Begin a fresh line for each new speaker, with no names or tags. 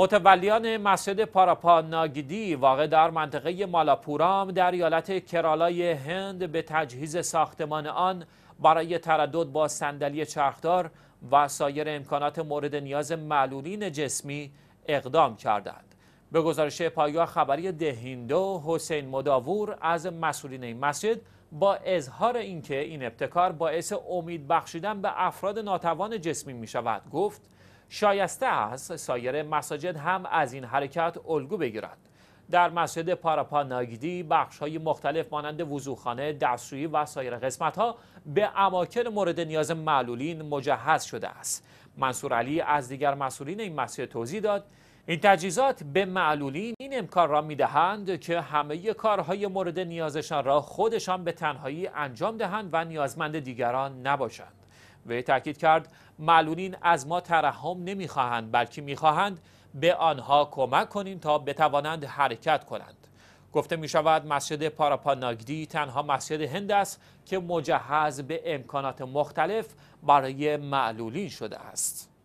متولیان مسجد پاراپا ناگیدی واقع در منطقه مالاپورام در ایالت کرالای هند به تجهیز ساختمان آن برای تردد با صندلی چرخدار و سایر امکانات مورد نیاز معلولین جسمی اقدام کردند. به گزارش پایگاه خبری دهیندو حسین مداور از مسئولین این مسجد با اظهار اینکه این ابتکار باعث امید بخشیدن به افراد ناتوان جسمی می شود گفت شایسته است سایر مساجد هم از این حرکت الگو بگیرد. در مسجد پاراپا ناگیدی بخش های مختلف مانند وضوخانه، دستشویی و سایر قسمت ها به اماکن مورد نیاز معلولین مجهز شده است. منصور علی از دیگر مسئولین این مسجد توضیح داد این تجهیزات به معلولین این امکان را دهند که همه کارهای مورد نیازشان را خودشان به تنهایی انجام دهند و نیازمند دیگران نباشند وی تاکید کرد معلولین از ما ترحم نمیخواهند بلکه میخواهند به آنها کمک کنیم تا بتوانند حرکت کنند گفته می شود مسجد پاراپاناگدی تنها مسجد هند است که مجهز به امکانات مختلف برای معلولین شده است.